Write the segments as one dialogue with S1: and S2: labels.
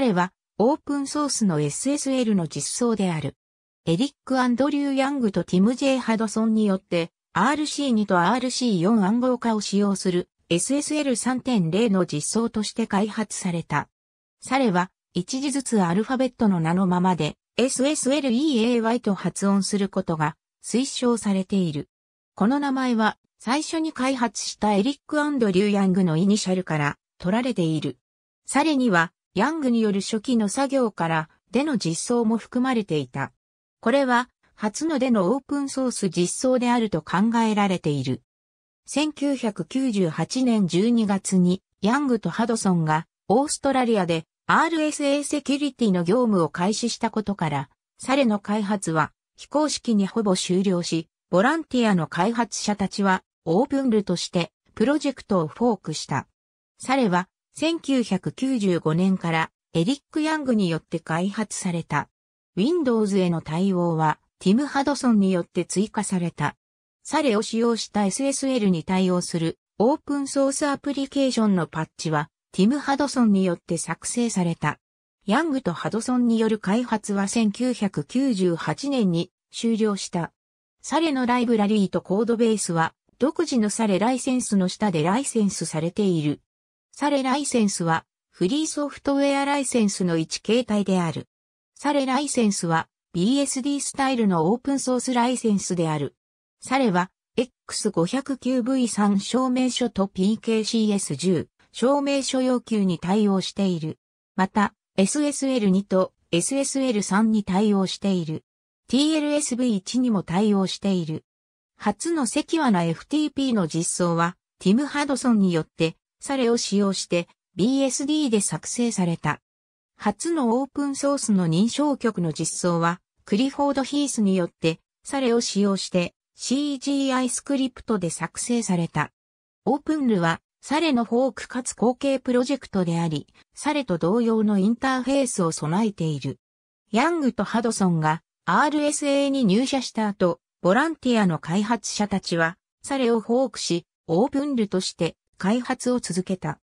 S1: レはオープンソースの SSL の実装である。エリック・アンドリュー・ヤングとティム・ジェイ・ハドソンによって RC2 と RC4 暗号化を使用する SSL3.0 の実装として開発された。レは一字ずつアルファベットの名のままで SSLEAY と発音することが推奨されている。この名前は最初に開発したエリック・アンドリュー・ヤングのイニシャルから取られている。サレにはヤングによる初期の作業からでの実装も含まれていた。これは初のでのオープンソース実装であると考えられている。1998年12月にヤングとハドソンがオーストラリアで RSA セキュリティの業務を開始したことから、サレの開発は非公式にほぼ終了し、ボランティアの開発者たちはオープンルとしてプロジェクトをフォークした。サレは1995年からエリック・ヤングによって開発された。Windows への対応はティム・ハドソンによって追加された。サレを使用した SSL に対応するオープンソースアプリケーションのパッチはティム・ハドソンによって作成された。ヤングとハドソンによる開発は1998年に終了した。サレのライブラリーとコードベースは独自のサレライセンスの下でライセンスされている。サレライセンスは、フリーソフトウェアライセンスの一形態である。サレライセンスは、BSD スタイルのオープンソースライセンスである。サレは、X509V3 証明書と PKCS10 証明書要求に対応している。また、SSL2 と SSL3 に対応している。TLSV1 にも対応している。初のセキュアな FTP の実装は、ティム・ハドソンによってサレを使用して BSD で作成された。初のオープンソースの認証局の実装は、クリフォード・ヒースによって、サレを使用して CGI スクリプトで作成された。オープンルは、サレのフォークかつ後継プロジェクトであり、サレと同様のインターフェースを備えている。ヤングとハドソンが RSA に入社した後、ボランティアの開発者たちは、サレをフォークし、オープンルとして開発を続けた。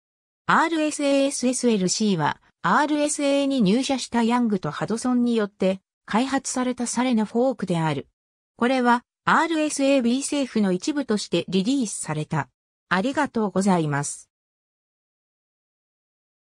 S1: RSASSLC は RSA に入社したヤングとハドソンによって開発されたサレナフォークである。これは RSAB 政府の一部としてリリースされた。ありがとうございます。